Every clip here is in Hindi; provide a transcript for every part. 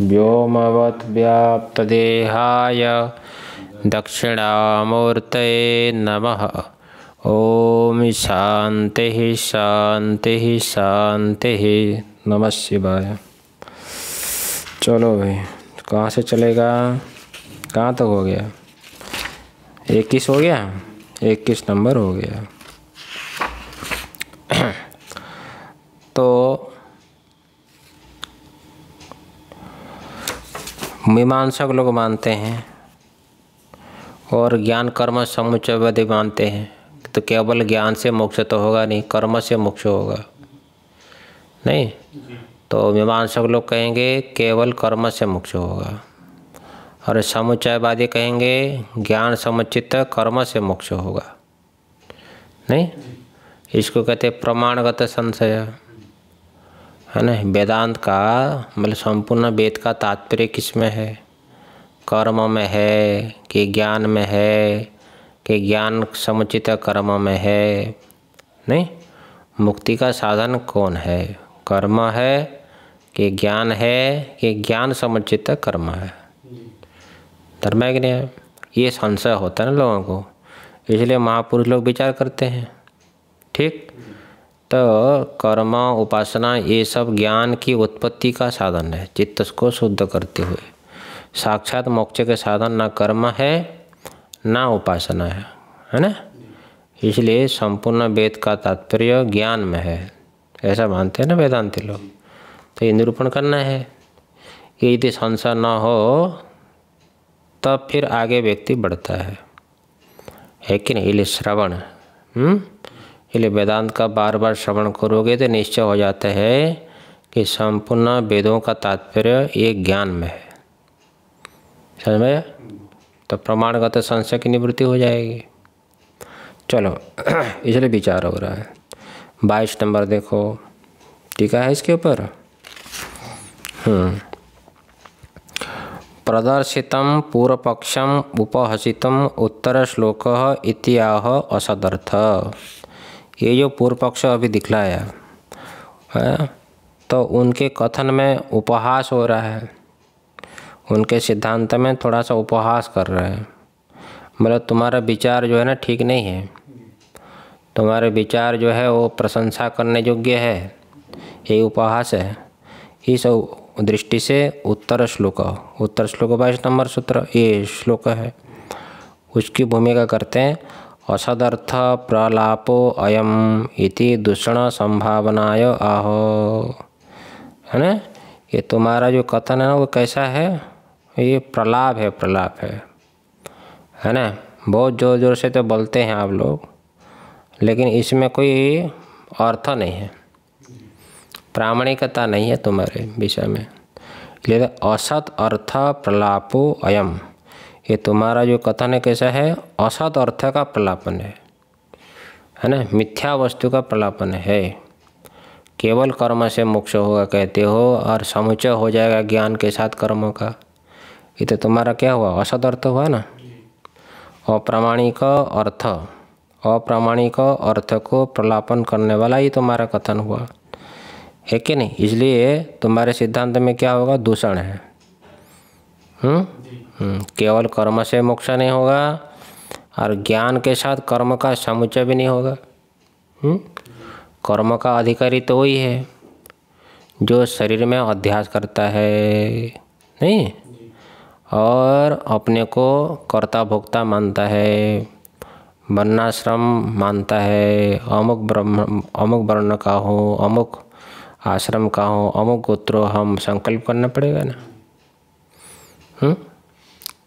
देहाय दक्षिणामूर्त नम ओ शांति शांति शांति नम शिवाय चलो भाई कहाँ से चलेगा कहाँ तक तो हो गया इक्कीस हो गया इक्कीस नंबर हो गया तो मीमांसक लोग मानते हैं और ज्ञान कर्म समुचयवादी मानते हैं तो केवल ज्ञान से मोक्ष तो होगा नहीं कर्म से मोक्ष होगा नहीं तो मीमांसक लोग कहेंगे केवल कर्म से मोक्ष होगा और समुचयवादी कहेंगे ज्ञान समुचित कर्म से मोक्ष होगा नहीं इसको कहते प्रमाणगत संशय है ना वेदांत का मतलब संपूर्ण वेद का तात्पर्य किस में है कर्म में है कि ज्ञान में है कि ज्ञान समुचित कर्म में है नहीं मुक्ति का साधन कौन है कर्म है कि ज्ञान है कि ज्ञान समुचित कर्म है धर्म है कि नहीं ये संशय होता है ना लोगों को इसलिए महापुरुष लोग विचार करते हैं ठीक तो कर्म उपासना ये सब ज्ञान की उत्पत्ति का साधन है चित्त को शुद्ध करते हुए साक्षात मोक्ष के साधन ना कर्म है ना उपासना है है ना इसलिए संपूर्ण वेद का तात्पर्य ज्ञान में है ऐसा मानते हैं ना वेदांति लोग तो ये निरूपण करना है यदि संसार न हो तब फिर आगे व्यक्ति बढ़ता है है कि नहीं इसलिए श्रवण हम्म? इसलिए वेदांत का बार बार श्रवण करोगे तो निश्चय हो जाता है कि संपूर्ण वेदों का तात्पर्य एक ज्ञान में है समझ में तो प्रमाणगत संशय की निवृत्ति हो जाएगी चलो इसलिए विचार हो रहा है बाईस नंबर देखो टीका है इसके ऊपर हम्म। प्रदर्शित पूर्वपक्षम उपहसित उत्तर श्लोक इतिहा असदर्थ ये जो पूर्व पक्ष अभी दिखलाया है तो उनके कथन में उपहास हो रहा है उनके सिद्धांत में थोड़ा सा उपहास कर रहे हैं मतलब तुम्हारा विचार जो है ना ठीक नहीं है तुम्हारे विचार जो है वो प्रशंसा करने योग्य है ये उपहास है इस दृष्टि से उत्तर श्लोक उत्तर श्लोक बाईस नंबर सूत्र ये श्लोक है उसकी भूमिका करते हैं असदर्थ प्रलापो अयम इति दूषण संभावनाय आहो है ना ये तुम्हारा जो कथन है ना वो कैसा है ये प्रलाप है प्रलाप है है ना बहुत ज़ोर ज़ोर से तो बोलते हैं आप लोग लेकिन इसमें कोई अर्थ नहीं है प्रामाणिकता नहीं है तुम्हारे विषय में लेकिन असत अर्थ प्रलापो अयम ये तुम्हारा जो कथन है कैसा है असत अर्थ का प्रलापन है है ना मिथ्या वस्तु का प्रलापन है केवल कर्म से मोक्ष होगा कहते हो और समुचय हो जाएगा ज्ञान के साथ कर्मों का ये तो तुम्हारा क्या हुआ असत अर्थ हुआ ना अप्रामाणिक अर्थ अप्रामाणिक अर्थ को प्रलापन करने वाला ही तुम्हारा कथन हुआ है कि नहीं इसलिए तुम्हारे सिद्धांत में क्या होगा दूषण है हुँ? हम्म? केवल कर्म से मोक्ष नहीं होगा और ज्ञान के साथ कर्म का समुच्चय भी नहीं होगा हम्म? कर्म का अधिकारी तो वही है जो शरीर में अध्यास करता है नहीं और अपने को कर्ता भोक्ता मानता है वर्णाश्रम मानता है अमुक ब्रह्म अमुक वर्ण का हो अमुक आश्रम का हो अमुक गोत्रो हम संकल्प करना पड़ेगा ना हुँ? हम्म?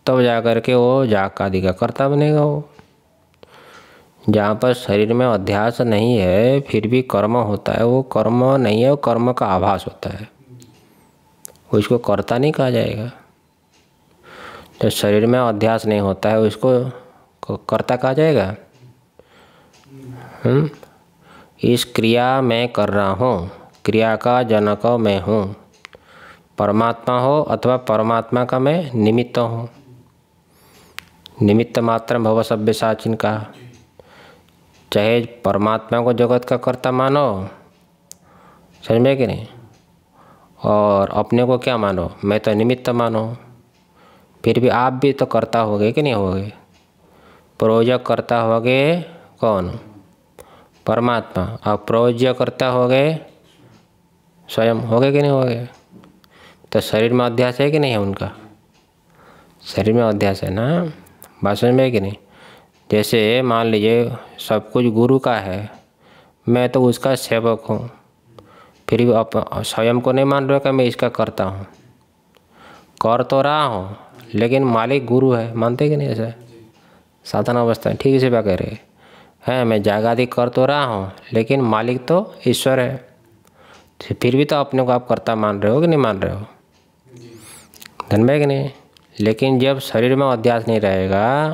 तब जा कर के वो जाग आदि का कर्ता बनेगा वो जहाँ पर शरीर में अध्यास नहीं है फिर भी कर्म होता है वो कर्म नहीं है वो कर्म का आभास होता है उसको कर्ता नहीं कहा जाएगा जब शरीर में अध्यास नहीं होता है उसको कर्ता कहा जाएगा हुँ? हम्म? इस क्रिया मैं कर रहा हूँ क्रिया का जनक मैं हूँ परमात्मा हो अथवा परमात्मा का मैं निमित्त हूँ निमित्त मात्र भव सभ्य साचिन का चाहे परमात्मा को जगत का कर्ता मानो समझ में कि नहीं और अपने को क्या मानो मैं तो निमित्त मानो फिर भी आप भी तो कर्ता होगे कि नहीं होगे प्रयोजक कर्ता होगे कौन परमात्मा और प्रयोज्य कर्ता हो गए स्वयं हो गए कि नहीं हो गए तो शरीर में अध्यास है कि नहीं है उनका शरीर में अध्यास है ना बात समझ में कि नहीं जैसे मान लीजिए सब कुछ गुरु का है मैं तो उसका सेवक हूँ फिर भी अप स्वयं को नहीं मान रहे कि मैं इसका करता हूँ कर तो रहा हूँ लेकिन मालिक गुरु है मानते कि नहीं ऐसा साधन अवस्था है ठीक से बात कह रहे हैं मैं जागादी कर तो रहा हूँ लेकिन मालिक तो ईश्वर है फिर भी तो अपने को आप करता मान रहे हो कि नहीं मान रहे हो धन में कि नहीं लेकिन जब शरीर में अध्यास नहीं रहेगा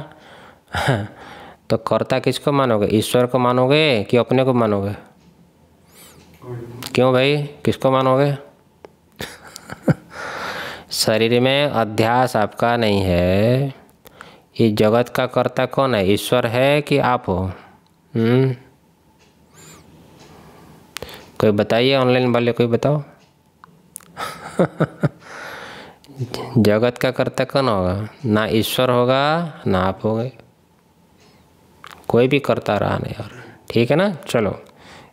तो कर्ता किसको मानोगे ईश्वर को मानोगे कि अपने को मानोगे क्यों भाई किसको मानोगे शरीर में अध्यास आपका नहीं है ये जगत का कर्ता कौन है ईश्वर है कि आप हो हुँ? हम्म। कोई बताइए ऑनलाइन वाले कोई बताओ जगत का कर्ता कौन होगा ना ईश्वर होगा ना आप हो कोई भी करता रहा नहीं और ठीक है ना चलो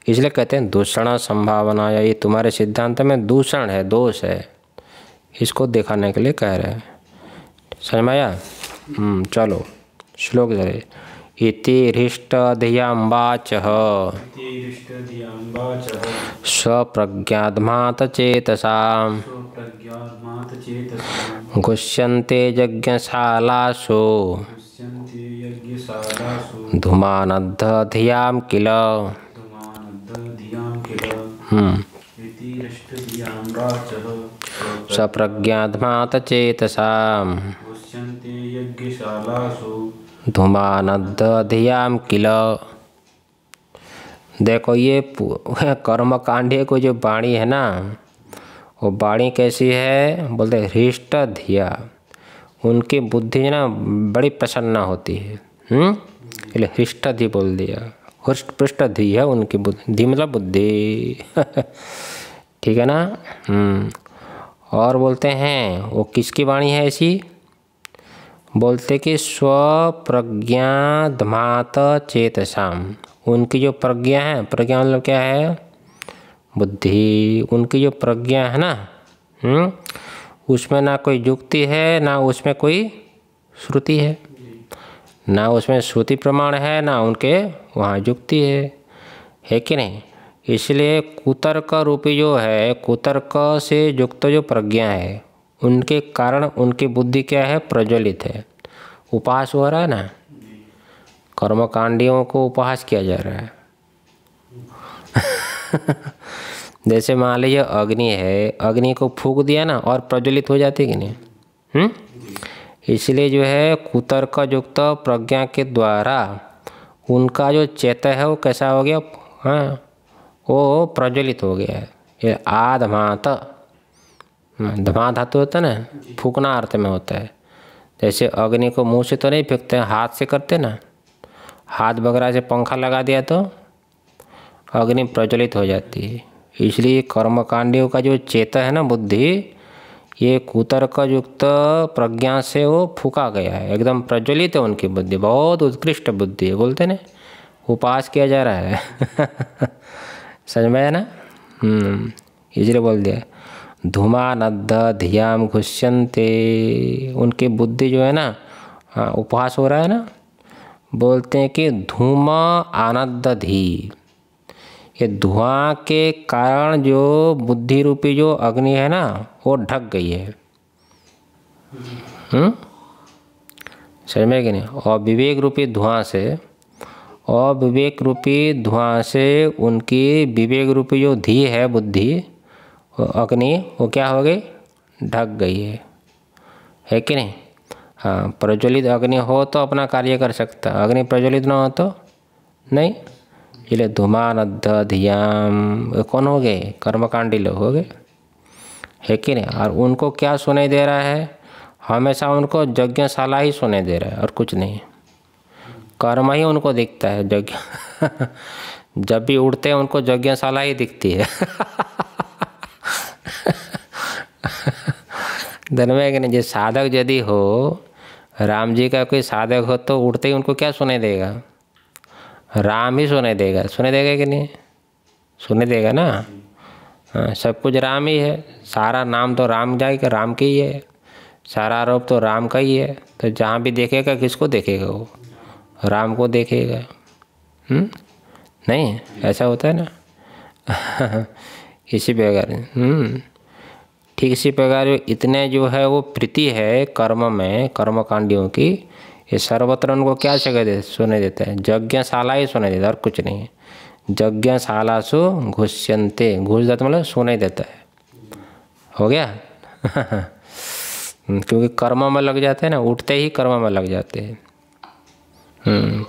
इसलिए कहते हैं दूषण संभावना या ये तुम्हारे सिद्धांत में दूषण है दोष है इसको दिखाने के लिए कह रहे हैं समझ आया हम्म, चलो श्लोक जरिए इतिहृष्टधियांबाच स्वप्रज्ञाधमात चेतसा गुष्यन्ते यज्ञशालासु धूमानद्धियां किल हम्म। सप्रज्ञाधमात चेतसा धूमानद्याम किल देखो ये कर्म कांडे को जो बाणी है ना वो बाणी कैसी है बोलते हृष्ट धिया उनकी बुद्धि ना बड़ी प्रसन्न होती है हम्म? इसलिए हृष्ट धी बोल दिया हृष्ट पृष्ट धी है उनकी बुद्धि धी मतलब बुद्धि ठीक है ना हम्म। और बोलते हैं वो किसकी वाणी है ऐसी बोलते कि स्व प्रज्ञा चेत चेतसाम उनकी जो प्रज्ञा है प्रज्ञा मतलब क्या है बुद्धि उनकी जो प्रज्ञा है ना हुँ? हम्म, उसमें ना कोई युक्ति है ना उसमें कोई श्रुति है ना उसमें श्रुति प्रमाण है ना उनके वहाँ युक्ति है है कि नहीं इसलिए कुतर्क रूपी जो है कुतर्क से युक्त जो प्रज्ञा है उनके कारण उनकी बुद्धि क्या है प्रज्वलित है उपहास हो रहा है ना कर्मकांडियों को उपहास किया जा रहा है जैसे मान लीजिए अग्नि है अग्नि को फूक दिया ना और प्रज्वलित हो जाती कि नहीं हुँ? हम्म? इसलिए जो है कुतर्क युक्त प्रज्ञा के द्वारा उनका जो चेत है वो कैसा हो गया हाँ वो प्रज्वलित हो गया है ये आधमात धमा हाँ, धातु होता है ना फूकना अर्थ में होता है जैसे अग्नि को मुंह से तो नहीं फेंकते हाथ से करते ना हाथ बगरा से पंखा लगा दिया तो अग्नि प्रज्वलित हो जाती है इसलिए कर्मकांडियों का जो चेता है ना बुद्धि ये कुतर्क युक्त प्रज्ञा से वो फूका गया है एकदम प्रज्वलित है उनकी बुद्धि बहुत उत्कृष्ट बुद्धि है बोलते ना उपास किया जा रहा है समझ में आया ना हम्म, इसलिए बोल दिया धूमानद्द धियाम घुष्यंते उनके बुद्धि जो है ना उपहास हो रहा है ना बोलते हैं कि धूमा आनंद धी ये धुआं के कारण जो बुद्धि रूपी जो अग्नि है ना वो ढक गई है हम्म? समझे कि नहीं और विवेक रूपी धुआं से और विवेक रूपी धुआं से उनकी विवेक रूपी जो धी है बुद्धि अग्नि वो क्या हो गई ढक गई है है कि नहीं हाँ प्रज्वलित अग्नि हो तो अपना कार्य कर सकता अग्नि प्रज्वलित ना हो तो नहीं इसलिए धुमान धियाम कौन हो गए कर्मकांडी लोग हो गए है कि नहीं और उनको क्या सुनाई दे रहा है हमेशा उनको यज्ञशाला ही सुने दे रहा है और कुछ नहीं कर्म ही उनको दिखता है यज्ञ जब भी उड़ते हैं उनको यज्ञशाला ही दिखती है धर्मे नहीं जो साधक यदि हो राम जी का कोई साधक हो तो उठते ही उनको क्या सुनाई देगा राम ही सुनाई देगा सुने देगा कि नहीं सुने देगा ना हाँ सब कुछ राम ही है सारा नाम तो राम जाएगा राम की ही है सारा आरोप तो राम का ही है तो जहाँ भी देखेगा किसको देखेगा वो राम को देखेगा हुँ? हम्म? नहीं ऐसा होता है ना किसी भी अगर ठीक इसी प्रकार इतने जो है वो प्रीति है कर्म में कर्म कांडियों की ये सर्वत्र उनको क्या जगह दे सुने देते हैं यज्ञशाला ही सुने देता है और कुछ नहीं है यज्ञशाला सु घुष्यंते घुस जाते मतलब सुने देता है हो गया क्योंकि कर्म में लग जाते हैं ना उठते ही कर्म में लग जाते हैं हम्म।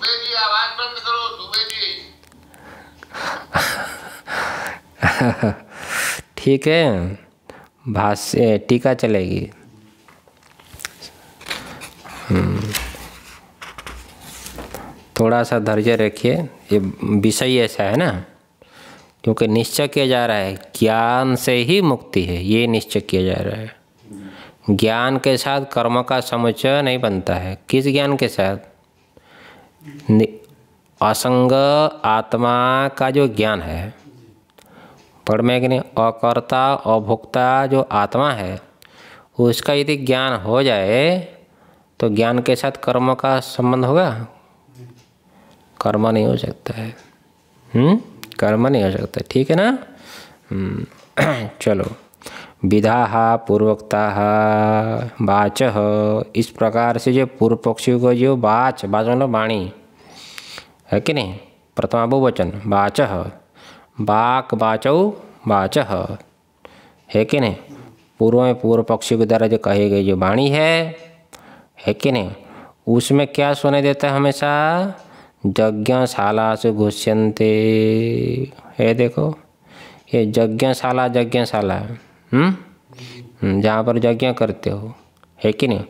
ठीक है भाष्य टीका चलेगी हम्म। थोड़ा सा धैर्य रखिए ये विषय ऐसा है ना क्योंकि निश्चय किया जा रहा है ज्ञान से ही मुक्ति है ये निश्चय किया जा रहा है ज्ञान के साथ कर्म का समुचय नहीं बनता है किस ज्ञान के साथ असंग आत्मा का जो ज्ञान है पढ़ में कि नहीं अकर्ता अभोक्ता जो आत्मा है उसका यदि ज्ञान हो जाए तो ज्ञान के साथ कर्म का संबंध होगा कर्म नहीं हो सकता है हुँ? हम्म? कर्म नहीं हो सकता ठीक है ना हम्म। चलो विधा पूर्वोक्ता वाच इस प्रकार से जो पूर्व पक्षी को जो बाच बाच मतलब वाणी है कि नहीं प्रथमा बहुवचन वाच बाक बाचौ बाच है कि नहीं पूर्व में पूर्व पक्षी के द्वारा जो कही गई जो वाणी है है कि नहीं उसमें क्या सुने देता है हमेशा यज्ञशाला से घुष्यंते है देखो ये यज्ञशाला यज्ञशाला हम्म? हम्म, जहाँ पर यज्ञ करते हो है कि नहीं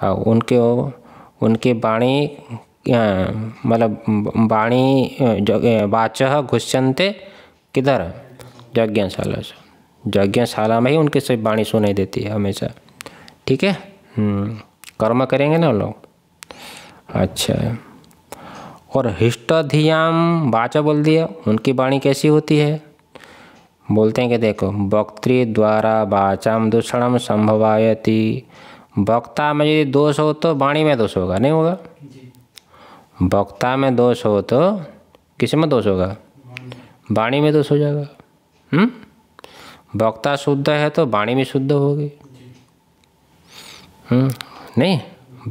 हाँ उनके उनकी वाणी मतलब वाणी वाच घुस्यंते किधर यज्ञशाला से यज्ञशाला में ही उनकी सब वाणी सुनाई देती है हमेशा ठीक है हम्म, कर्म करेंगे ना लोग अच्छा और हिष्टधियाम बाचा बोल दिया उनकी वाणी कैसी होती है बोलते हैं कि देखो वक्तृ द्वारा वाचाम दूषणम संभवायती वक्ता में यदि दोष हो तो वाणी में दोष होगा नहीं होगा वक्ता में दोष हो तो किस में दोष होगा वाणी में दोष हो तो जाएगा हम्म? वक्ता शुद्ध है तो वाणी में शुद्ध होगी हम्म, नहीं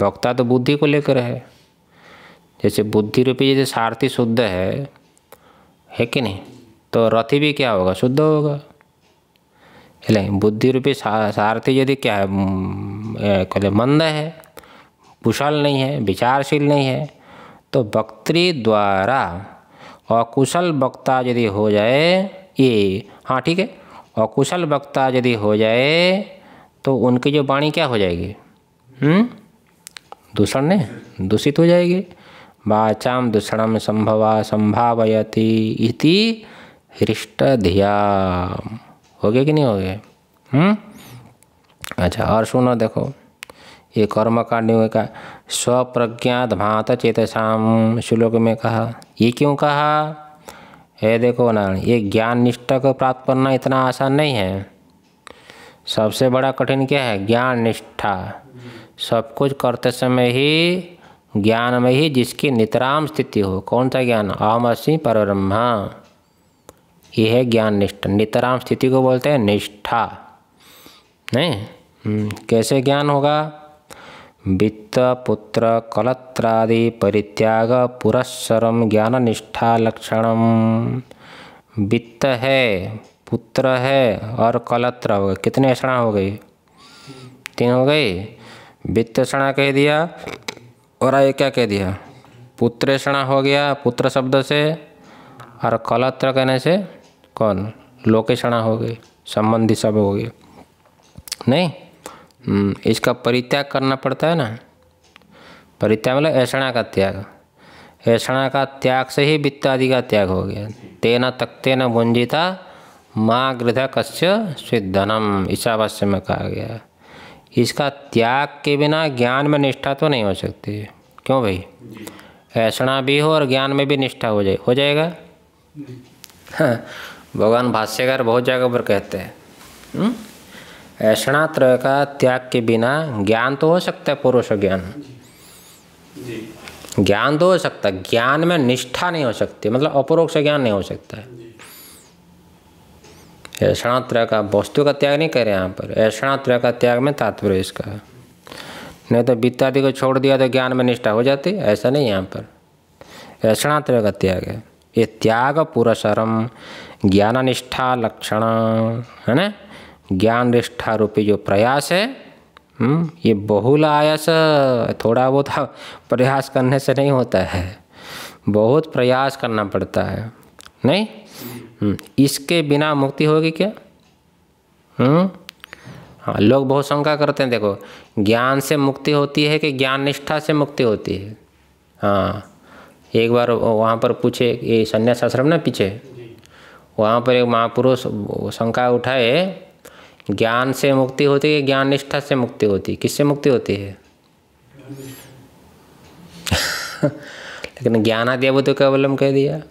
वक्ता तो बुद्धि को लेकर है जैसे बुद्धि रूपी जैसे सारथी शुद्ध है है कि नहीं तो रथी भी क्या होगा शुद्ध होगा नहीं बुद्धि रूपी सारथी यदि क्या है कहले मंद है कुशल नहीं है विचारशील नहीं है तो वक्तृ द्वारा और कुशल वक्ता यदि हो जाए ये हाँ ठीक है और कुशल वक्ता यदि हो जाए तो उनकी जो वाणी क्या हो जाएगी हम्म? दूषण ने दूषित हो जाएगी वाचाम दूषणम संभवा संभावती इति हृष्ट धिया हो गया कि नहीं हो गया हम्म? अच्छा और सुनो देखो ये कर्मकांडियों का स्वप्रज्ञात भात चेतसाम श्लोक में कहा ये क्यों कहा ये देखो ना ये ज्ञान निष्ठा को प्राप्त करना इतना आसान नहीं है सबसे बड़ा कठिन क्या है ज्ञान निष्ठा सब कुछ करते समय ही ज्ञान में ही जिसकी नितराम स्थिति हो कौन सा ज्ञान असी पर ब्रह्म यह है ज्ञान निष्ठा नितराम स्थिति को बोलते हैं निष्ठा नहीं हम्म, कैसे ज्ञान होगा वित्तपुत्र कलत्रादि परित्याग पुरस्सरम ज्ञान निष्ठा लक्षणम वित्त है पुत्र है और कलत्र हो गए कितने क्षणा हो गई तीन हो गई वित्त क्षणा कह दिया और आए क्या कह दिया पुत्र क्षणा हो गया पुत्र शब्द से और कलत्र कहने से कौन लोकेशणा हो गई संबंधी सब हो गए नहीं हम्म, इसका परित्याग करना पड़ता है ना परित्याग मतलब ऐसणा का त्याग ऐसणा का त्याग से ही वित्त आदि का त्याग हो गया तेना तख्तेना भुंजिता माँ गृध कश्य सिद्धनम ईशावास्य में कहा गया इसका त्याग के बिना ज्ञान में निष्ठा तो नहीं हो सकती क्यों भाई ऐसणा भी हो और ज्ञान में भी निष्ठा हो जाए हो जाएगा हाँ, भगवान भाष्यकार बहुत जगह पर कहते हैं हम्म? ऐसा त्रय का त्याग के बिना ज्ञान तो हो सकता है पुरुष ज्ञान ज्ञान तो हो सकता है ज्ञान में निष्ठा नहीं हो सकती मतलब अपरोक्ष ज्ञान नहीं हो सकता है त्रय का वस्तु का त्याग नहीं करें यहाँ पर ऐसणात्रय का त्याग में तात्पर्य इसका नहीं तो वित्तादि को छोड़ दिया तो ज्ञान में निष्ठा हो जाती ऐसा नहीं यहाँ पर त्रय का त्याग है ये त्याग पुरसरम ज्ञान निष्ठा लक्षण है ना ज्ञान निष्ठा रूपी जो प्रयास है हुँ? हम्म, ये बहुल आयास थोड़ा बहुत प्रयास करने से नहीं होता है बहुत प्रयास करना पड़ता है नहीं हम्म, इसके बिना मुक्ति होगी क्या हम्म, हाँ लोग बहुत शंका करते हैं देखो ज्ञान से मुक्ति होती है कि ज्ञान निष्ठा से मुक्ति होती है हाँ एक बार वहाँ पर पूछे ये संन्यास आश्रम ना पीछे वहाँ पर एक महापुरुष शंका उठाए ज्ञान से मुक्ति होती है ज्ञान निष्ठा से मुक्ति होती है किससे मुक्ति होती है लेकिन ज्ञान आदि अब तो केवल कह दिया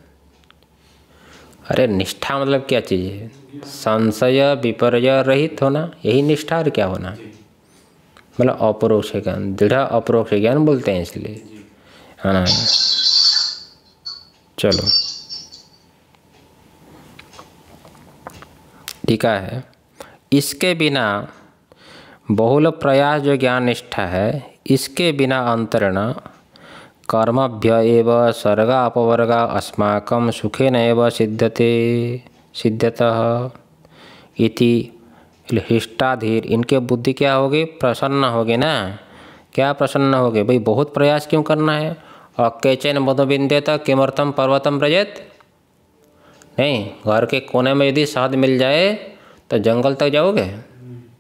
अरे निष्ठा मतलब क्या चीज़ है संशय विपर्य रहित होना यही निष्ठा और क्या होना मतलब अपरोक्ष ज्ञान दृढ़ अपरोक्ष ज्ञान बोलते हैं इसलिए है हाँ। ना चलो ठीक है इसके बिना बहुल प्रयास जो ज्ञान निष्ठा है इसके बिना अंतरण कर्मभ्य एव स्वर्ग अपवर्ग अस्माक सुखे न सिद्धते सिद्धतः इति हिष्टाधीर इनके बुद्धि क्या होगी प्रसन्न होगी ना क्या प्रसन्न होगी भाई बहुत प्रयास क्यों करना है और केचन मधुबिंदे तक किमर्थम पर्वतम रजत नहीं घर के कोने में यदि साध मिल जाए तो जंगल तक जाओगे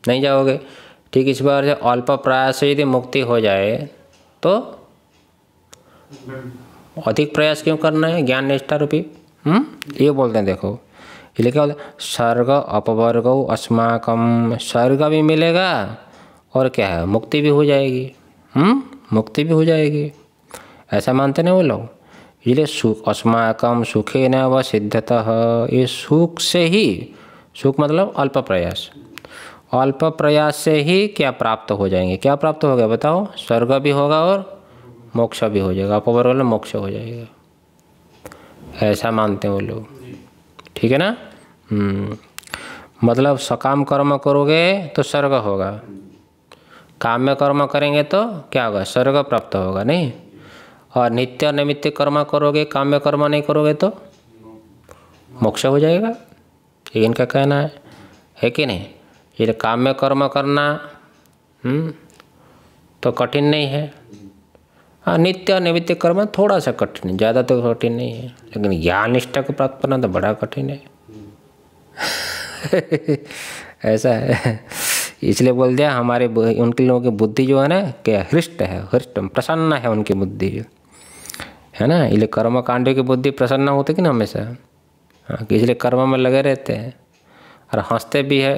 नहीं जाओगे ठीक इस बार जब अल्प प्रयास से यदि मुक्ति हो जाए तो अधिक प्रयास क्यों करना है ज्ञान निष्ठा रूपी हम्म? ये बोलते हैं देखो इसलिए क्या बोलते स्वर्ग अपवर्ग अस्माकम स्वर्ग भी मिलेगा और क्या है मुक्ति भी हो जाएगी हम्म मुक्ति भी हो जाएगी ऐसा मानते ना वो लोग इसलिए सुख अस्माकम सुखे न व सिद्धतः ये सुख से ही सुख मतलब अल्प प्रयास अल्प प्रयास से ही क्या प्राप्त हो जाएंगे क्या प्राप्त हो गया बताओ स्वर्ग भी होगा और मोक्ष भी हो जाएगा अपवर वाला मोक्ष हो जाएगा ऐसा मानते हैं वो लोग ठीक है ना हम्म। मतलब सकाम कर्म करोगे तो स्वर्ग होगा काम में कर्म करेंगे तो क्या होगा स्वर्ग प्राप्त होगा नहीं और नित्य निमित्त कर्म करोगे काम में कर्म नहीं करोगे तो मोक्ष हो जाएगा ये इनका कहना है है कि नहीं ये तो काम में कर्म करना हुँ? हम्म, तो कठिन नहीं है हाँ नित्य निवित्य कर्म थोड़ा सा कठिन है ज़्यादा तो कठिन नहीं है लेकिन ज्ञान निष्ठा को प्राप्त करना तो बड़ा कठिन है ऐसा है इसलिए बोल दिया हमारे उनके लोगों की बुद्धि जो है ना क्या हृष्ट है हृष्ट प्रसन्न है उनकी बुद्धि जो है ना इसलिए कर्म कांडों की बुद्धि प्रसन्न होती कि ना हमेशा हाँ इसलिए कर्म में लगे रहते हैं और हंसते भी है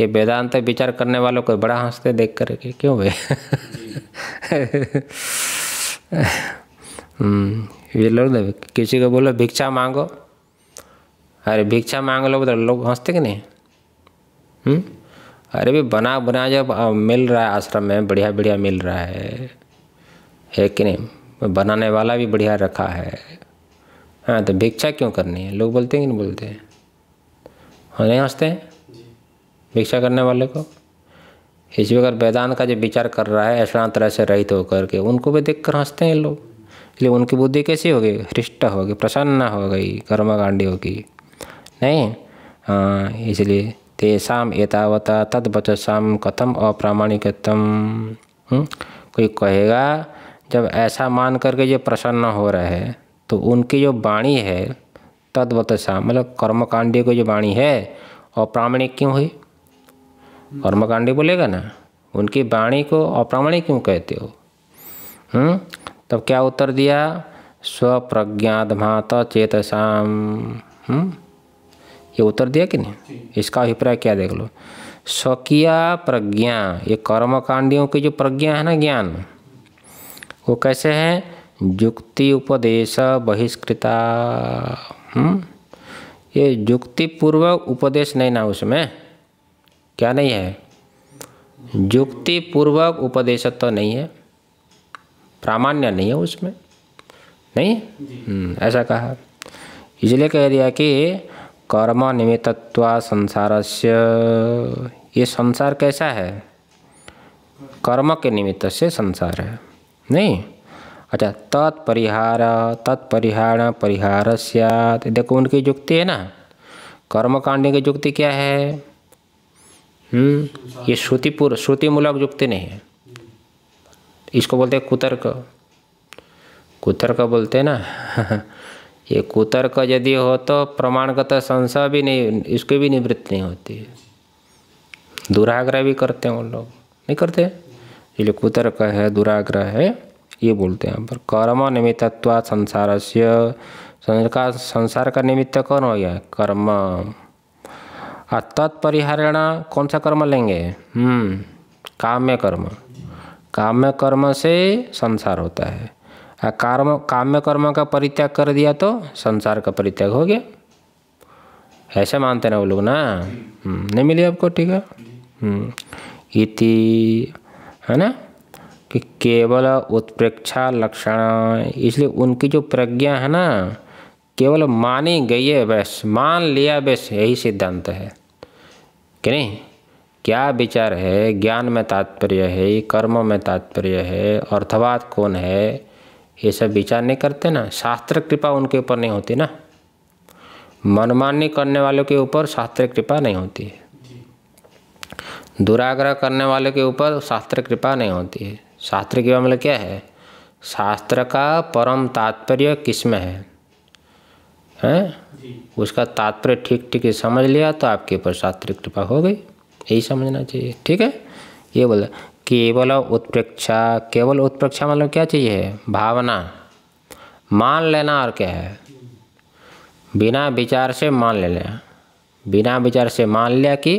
ये वेदांत विचार करने वालों को बड़ा हंसते देख कर के क्यों भाई हम्म, ये लोग ना किसी को बोलो भिक्षा मांगो अरे भिक्षा मांग लो तो लोग हंसते कि नहीं हुँ? हम्म, अरे भी बना बना जब मिल रहा है आश्रम में बढ़िया बढ़िया मिल रहा है है कि नहीं बनाने वाला भी बढ़िया रखा है हाँ तो भिक्षा क्यों करनी है लोग बोलते हैं कि नहीं बोलते हैं हाँ नहीं हंसते हैं भिक्षा करने वाले को इस अगर वेदांत का जो विचार कर रहा है ऐसा तरह से रहित होकर के उनको भी देख कर हंसते हैं लोग इसलिए उनकी बुद्धि कैसी होगी हृष्ट होगी प्रसन्न हो गई कर्मकांडी होगी नहीं हाँ इसलिए तेषाम एतावता तद बचसाम कथम अप्रामाणिकतम हम्म? कोई कहेगा जब ऐसा मान करके ये प्रसन्न हो रहे हैं तो उनकी जो वाणी है तद्वतशा मतलब कर्मकांडी की जो वाणी है अप्रामाणिक क्यों हुई कर्मकांडी बोलेगा ना उनकी वाणी को अप्रामाणिक क्यों कहते हो हुँ? हम्म? तब क्या उत्तर दिया स्वप्रज्ञाधमात चेतसाम हम्म? ये उत्तर दिया कि नहीं इसका अभिप्राय क्या देख लो स्वकीय प्रज्ञा ये कर्मकांडियों की जो प्रज्ञा है ना ज्ञान वो कैसे है युक्ति उपदेश बहिष्कृता हम्म? ये युक्तिपूर्वक उपदेश नहीं ना उसमें क्या नहीं है युक्तिपूर्वक उपदेशत्व तो नहीं है प्रामाण्य नहीं है उसमें नहीं हम्म, ऐसा कहा इसलिए कह दिया कि कर्म निमित्तत्वा संसार से ये संसार कैसा है कर्म के निमित्त से संसार है नहीं अच्छा तत्परिहार तत्परिहार परिहार स्यात देखो उनकी युक्ति है ना कांड की युक्ति क्या है हम्म ये श्रुतिपूर्व श्रुतिमूलक युक्ति नहीं है इसको बोलते हैं कुतर्क कुतर्क बोलते हैं ना ये कुतर्क यदि हो तो प्रमाणगत संशय भी नहीं इसकी भी निवृत्ति नहीं होती है दुराग्रह भी करते हैं उन लोग नहीं करते इसलिए कुतर्क है दुराग्रह है ये बोलते हैं यहाँ पर कर्म निमित्तत्वा संसार से का संसार का निमित्त कौन हो गया कर्म तत्परिहारण कौन सा कर्म लेंगे हम्म, काम्य कर्म काम्य कर्म से संसार होता है आ कर्म काम्य कर्म का परित्याग कर दिया तो संसार का परित्याग हो गया ऐसे मानते ना वो लोग ना हम्म, नहीं मिली आपको ठीक है हम्म, इति है ना कि केवल उत्प्रेक्षा लक्षण इसलिए उनकी जो प्रज्ञा है ना केवल मानी गई है बस मान लिया बस यही सिद्धांत है कि नहीं क्या विचार है ज्ञान में तात्पर्य है कर्म में तात्पर्य है अर्थवाद कौन है ये सब विचार नहीं करते ना शास्त्र कृपा उनके ऊपर नहीं होती ना मनमानी करने वालों के ऊपर शास्त्र कृपा नहीं होती है दुराग्रह करने वालों के ऊपर शास्त्र कृपा नहीं होती है शास्त्र के मामले मतलब क्या है शास्त्र का परम तात्पर्य किस्म है है हैं उसका तात्पर्य ठीक ठीक समझ लिया तो आपके ऊपर शास्त्र कृपा हो गई यही समझना चाहिए ठीक है ये बोला केवल उत्प्रेक्षा केवल उत्प्रेक्षा मतलब क्या चाहिए भावना मान लेना और क्या है बिना विचार से मान ले लिया बिना विचार से मान लिया कि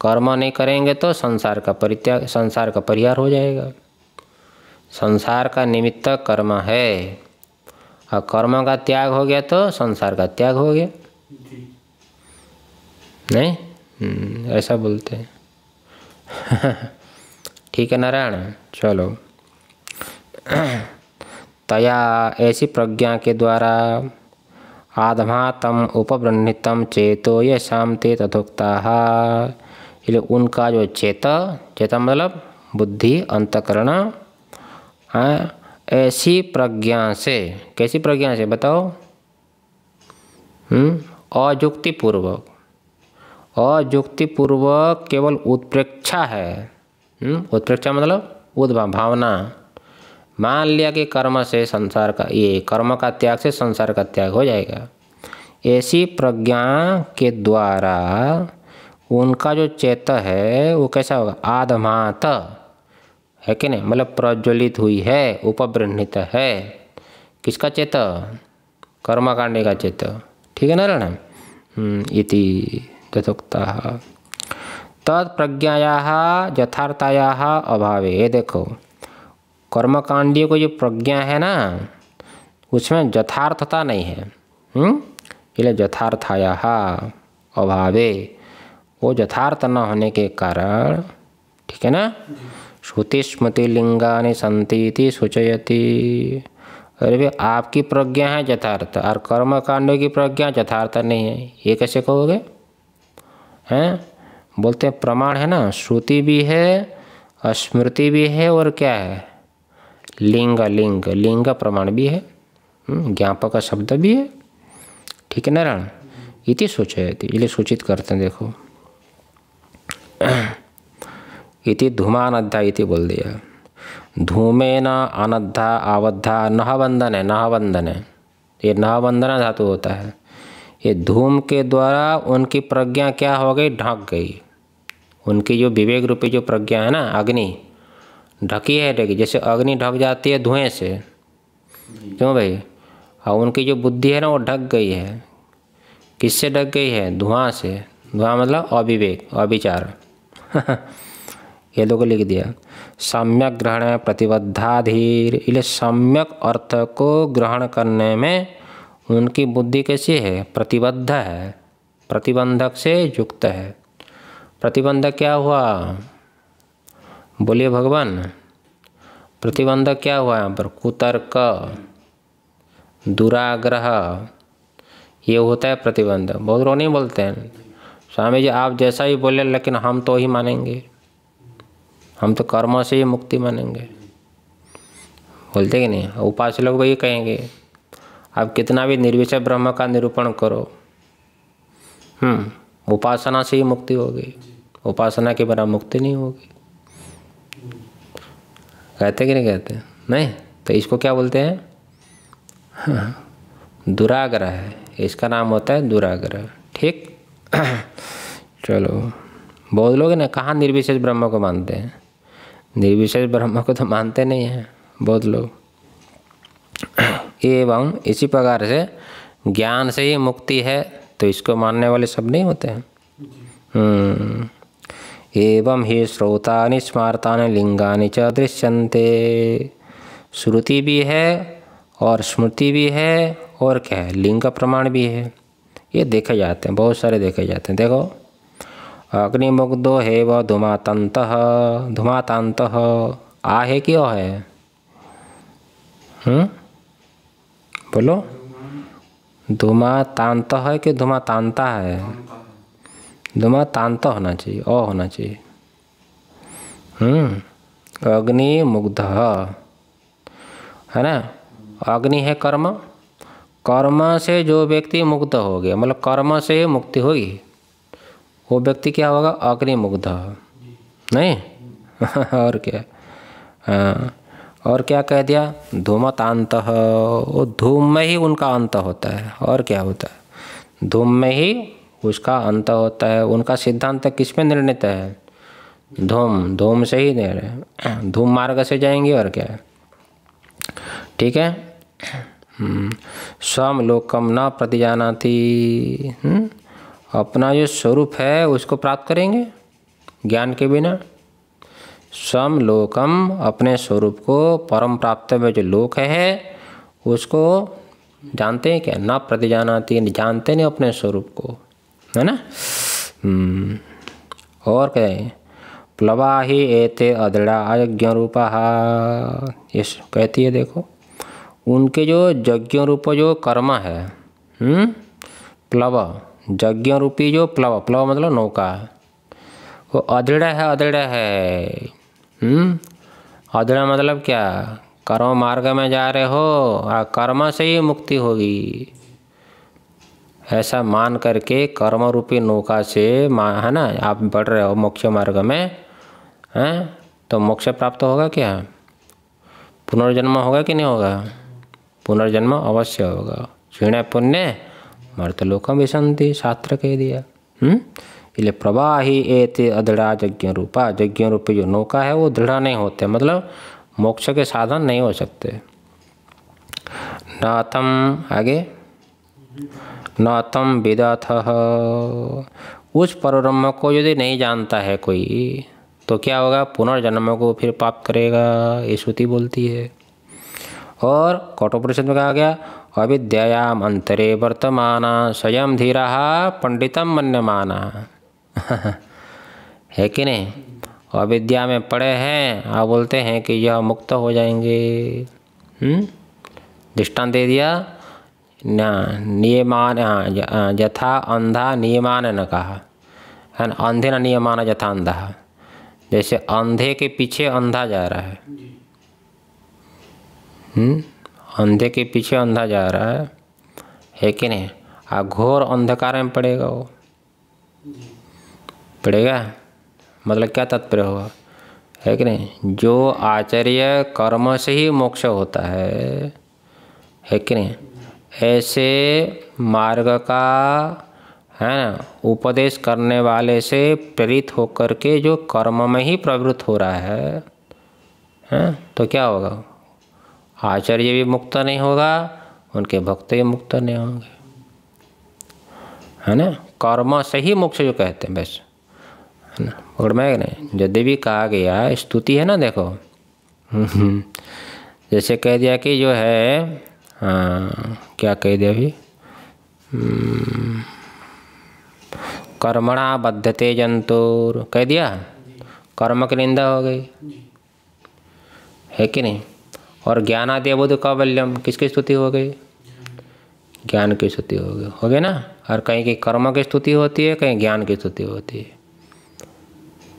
कर्म नहीं करेंगे तो संसार का परित्याग संसार का परिहार हो जाएगा संसार का निमित्त कर्म है और कर्म का त्याग हो गया तो संसार का त्याग हो गया नहीं हम्म, ऐसा बोलते हैं ठीक है नारायण चलो तया ऐसी प्रज्ञा के द्वारा आधमा तम चेतो ये शांति तथोक्ता इसलिए उनका जो चेत चेता मतलब बुद्धि अंतकरण हाँ ऐसी प्रज्ञा से कैसी प्रज्ञा से बताओ हम्म, अजुक्तिपूर्वक अजुक्तिपूर्वक केवल उत्प्रेक्षा है हम्म, उत्प्रेक्षा मतलब उद्भा भावना मान लिया कि कर्म से संसार का ये कर्म का त्याग से संसार का त्याग हो जाएगा ऐसी प्रज्ञा के द्वारा उनका जो चेत है वो कैसा होगा आधमात है कि नहीं मतलब प्रज्वलित हुई है उपब्रह्मित है किसका चेत कर्मकांडे का चेत ठीक है नारायण हम्म, इति यथोक्ता तत्प्रज्ञाया यथार्थाया अभाव ये देखो कर्मकांडीय को जो प्रज्ञा है ना उसमें यथार्थता नहीं है हम्म, इसलिए यथार्थाया अभावे वो यथार्थ न होने के कारण ठीक है ना श्रुतिस्मृतिलिंगानि संती सूचयती अरे भाई आपकी प्रज्ञा है यथार्थ और कर्म कांडों की प्रज्ञा यथार्थ नहीं है ये कैसे कहोगे हैं बोलते हैं प्रमाण है ना श्रुति भी है स्मृति भी है और क्या है लिंग लिंग लिंग प्रमाण भी है हम्म, ज्ञापक का शब्द भी है ठीक है नारायण इति सोचा है इसलिए सूचित करते हैं देखो इति धूमानद्धा इति बोल दिया धूमे न अनद्धा आवद्धा नह है नह है ये नह धातु होता है ये धूम के द्वारा उनकी प्रज्ञा क्या हो गई ढक गई उनकी जो विवेक रूपी जो प्रज्ञा है ना अग्नि ढकी है ढकी जैसे अग्नि ढक जाती है धुएं से क्यों भाई और हाँ, उनकी जो बुद्धि है ना वो ढक गई है किससे ढक गई है धुआं से धुआं मतलब अविवेक अविचार येलो को लिख दिया सम्यक ग्रहण प्रतिबद्धाधीर इसलिए सम्यक अर्थ को ग्रहण करने में उनकी बुद्धि कैसी है प्रतिबद्ध है प्रतिबंधक से युक्त है प्रतिबंधक क्या हुआ बोलिए भगवान प्रतिबंधक क्या हुआ यहाँ पर कुतर्क दुराग्रह ये होता है प्रतिबंध बहुत रोनी बोलते हैं स्वामी जी आप जैसा ही बोले लेकिन हम तो ही मानेंगे हम तो कर्म से ही मुक्ति मानेंगे बोलते कि नहीं उपास लोग वही कहेंगे आप कितना भी निर्विचय ब्रह्म का निरूपण करो हम्म उपासना से ही मुक्ति होगी उपासना के बिना मुक्ति नहीं होगी कहते कि नहीं कहते नहीं तो इसको क्या बोलते हैं हाँ, दुराग्रह है इसका नाम होता है दुराग्रह ठीक चलो बहुत लोग ना कहाँ निर्विशेष ब्रह्म को मानते हैं निर्विशेष ब्रह्म को तो मानते नहीं हैं बहुत लोग एवं इसी प्रकार से ज्ञान से ही मुक्ति है तो इसको मानने वाले सब नहीं होते हैं हम्म। एवं ही श्रोता स्मारता लिंगा च दृश्यन्ते श्रुति भी है और स्मृति भी है और क्या है लिंग प्रमाण भी है ये देखे जाते हैं बहुत सारे देखे जाते हैं देखो अग्निमुग्धो है व धुमातंत धुमातांत आ है क्यों है हुँ? बोलो धुमातांत है कि धुमातांता है धुमातांत होना चाहिए अ होना चाहिए अग्नि मुग्ध है ना अग्नि है कर्म कर्म से जो व्यक्ति मुक्त हो गया मतलब कर्म से मुक्ति होगी वो व्यक्ति क्या होगा आग्नि मुग्ध नहीं और क्या आ, हाँ। और क्या कह दिया धूमतांत वो धूम में ही उनका अंत होता है और क्या होता है धूम में ही उसका अंत होता है उनका सिद्धांत किस में निर्णित है धूम धूम से ही निर्णय धूम मार्ग से जाएंगे और क्या है ठीक है स्वम हम्म। लोकम न थी अपना जो स्वरूप है उसको प्राप्त करेंगे ज्ञान के बिना समलोकम अपने स्वरूप को परम प्राप्त में जो लोक है उसको जानते हैं क्या न प्रति जानाती जानते नहीं अपने स्वरूप को है ना हम्म। और कहें प्लवा ही एते अदृढ़ा यज्ञ रूपा ये कहती है देखो उनके जो यज्ञ रूप जो कर्म है हम्म, प्लवा यज्ञ रूपी जो प्लव प्लव मतलब नौका वो अधेड़ा है अधेड़ा है हम्म? अधेड़ा मतलब क्या कर्म मार्ग में जा रहे हो आ कर्म से ही मुक्ति होगी ऐसा मान करके कर्म रूपी नौका से मा है ना आप बढ़ रहे हो मोक्ष मार्ग में हैं तो मोक्ष प्राप्त होगा क्या पुनर्जन्म होगा कि नहीं होगा पुनर्जन्म अवश्य होगा क्षीण पुण्य मर्तलोकम विशंति शास्त्र कह दिया हम्म? इसलिए प्रवाही ए थे अदृढ़ा यज्ञ रूपा यज्ञ रूपी जो नौका है वो दृढ़ा नहीं होते मतलब मोक्ष के साधन नहीं हो सकते नाथम आगे नाथम विदाथ उस परब्रह्म को यदि नहीं जानता है कोई तो क्या होगा पुनर्जन्म को फिर पाप करेगा ये श्रुति बोलती है और कौटोपरिषद में कहा गया अविद्याम अंतरे वर्तमान स्वयं धीरा पंडितम मन्यमाना है कि नहीं अविद्या में पड़े हैं आप बोलते हैं कि यह मुक्त हो जाएंगे हम्म? दृष्टान दे दिया ना नियमान यथा अंधा नियमान न कहा है ना अंधे न नियमान यथा अंधा जैसे अंधे के पीछे अंधा जा रहा है अंधे के पीछे अंधा जा रहा है है कि नहीं आ घोर अंधकार में पड़ेगा वो पड़ेगा मतलब क्या तात्पर्य होगा है कि नहीं जो आचार्य कर्म से ही मोक्ष होता है है कि नहीं ऐसे मार्ग का है ना उपदेश करने वाले से प्रेरित होकर के जो कर्म में ही प्रवृत्त हो रहा है, है? हाँ, तो क्या होगा आचार्य भी मुक्त नहीं होगा उनके भक्त भी मुक्त नहीं होंगे है ना कर्म से ही मोक्ष जो कहते हैं बस है ना और मैं नहीं यदि भी कहा गया स्तुति है ना देखो जैसे कह दिया कि जो है आ, क्या कह दिया अभी हम्म, कर्मणा बद्धते जंतुर कह दिया कर्म की निंदा हो गई है कि नहीं और ज्ञानादेवोद कावल्यम किसकी स्तुति हो गई ज्ञान की स्तुति हो गई हो गया ना और कहीं कहीं कर्म की स्तुति होती है कहीं ज्ञान की स्तुति होती है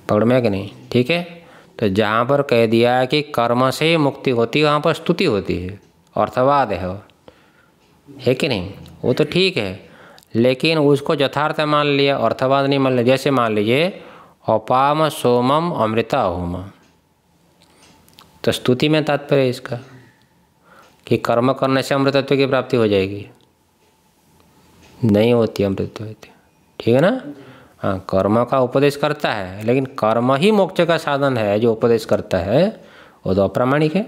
पकड़ में कि नहीं ठीक है तो जहाँ पर कह दिया है कि कर्म से ही मुक्ति होती है वहाँ पर स्तुति होती है अर्थवाद है वो है कि नहीं वो तो ठीक है लेकिन उसको यथार्थ मान लिया अर्थवाद नहीं मान लिया जैसे मान लीजिए अपाम सोमम अमृता होमा तो स्तुति में तात्पर्य इसका कि कर्म करने से अमृतत्व की प्राप्ति हो जाएगी नहीं होती अमृतत्व ठीक है ना हाँ कर्म का उपदेश करता है लेकिन कर्म ही मोक्ष का साधन है जो उपदेश करता है वो तो अप्रामाणिक है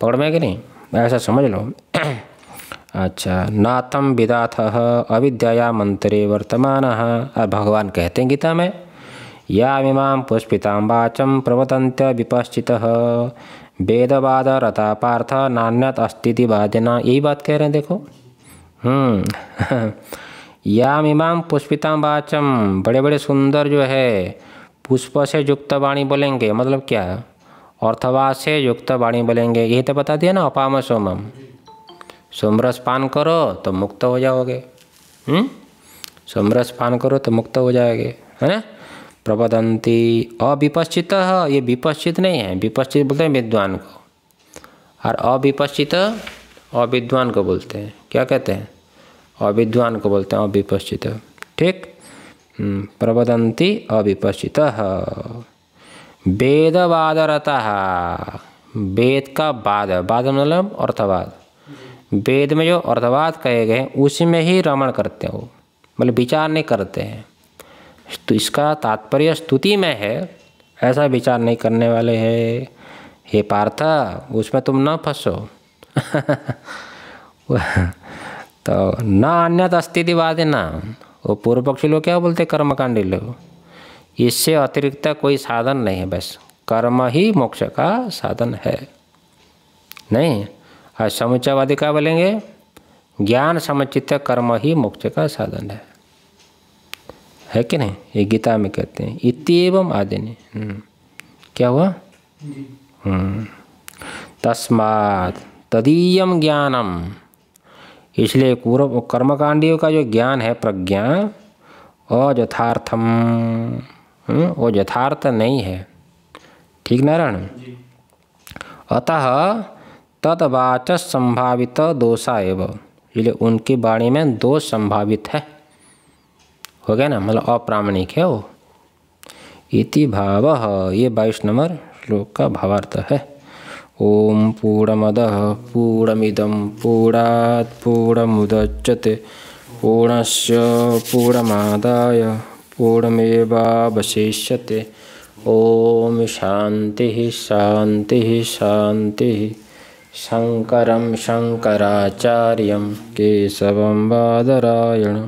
पकड़ में कि नहीं मैं ऐसा समझ लो अच्छा नाथम विदाथ अविद्या मंत्रे वर्तमान और भगवान कहते हैं गीता में यामिमां पुष्पिताम्बाचं प्रवतन्त्य विपश्चितः वेदवाद रता पार्थ नान्यत अस्तिति वादिना यही बात कह रहे हैं देखो हम्म। यामिमाम पुष्पिताम वाचम बड़े बड़े सुंदर जो है पुष्प से युक्त वाणी बोलेंगे मतलब क्या अर्थवा से युक्त वाणी बोलेंगे यही तो बता दिया ना अपाम सोमम सोमरस पान करो तो मुक्त हो जाओगे हम्म? सोमरस पान करो तो मुक्त हो जाएगे है ना प्रबदंती अविपश्चित ये विपश्चित नहीं है विपश्चित बोलते हैं विद्वान को और अविपश्चित अविद्वान को बोलते हैं क्या कहते हैं अविद्वान को बोलते हैं अविपश्चित ठीक हम्म, प्रबदंती अविपश्चित वेदवादरता वेद का बाद बाद मतलब अर्थवाद वेद में जो अर्थवाद कहे गए उसी में ही रमण करते हो मतलब विचार नहीं करते हैं तो इसका तात्पर्य स्तुति में है ऐसा विचार नहीं करने वाले है हे पार्था उसमें तुम न फंसो तो न अन्यत अस्तित्ववादी ना वो पूर्व पक्षी लोग क्या बोलते कर्मकांडी लोग इससे अतिरिक्त कोई साधन नहीं है बस कर्म ही मोक्ष का साधन है नहीं आज समुच्चयवादी क्या बोलेंगे ज्ञान समुचित कर्म ही मोक्ष का साधन है है कि नहीं ये गीता में कहते हैं इतम आदि हम्म। क्या हुआ हम्म। तस्मात तदीयम ज्ञानम इसलिए पूर्व कर्मकांडियों का जो ज्ञान है प्रज्ञा अयथार्थम हम्म। वो यथार्थ नहीं है ठीक नारायण अतः तदवाच संभावित दोषा एवं इसलिए उनकी वाणी में दोष संभावित है हो गया ना मतलब अप्रामाणिक है वो इति भाव ये बाईस नंबर श्लोक का भावार्थ है ओम पूर्णमद पूर्णमिदम पूर्णात पूर्णमुदच्यते पूर्णश पूर्णमादाय पूर्णमेवावशिष्यते ओम शांति शांति शांति शंकर शंकरचार्य केशव बादरायण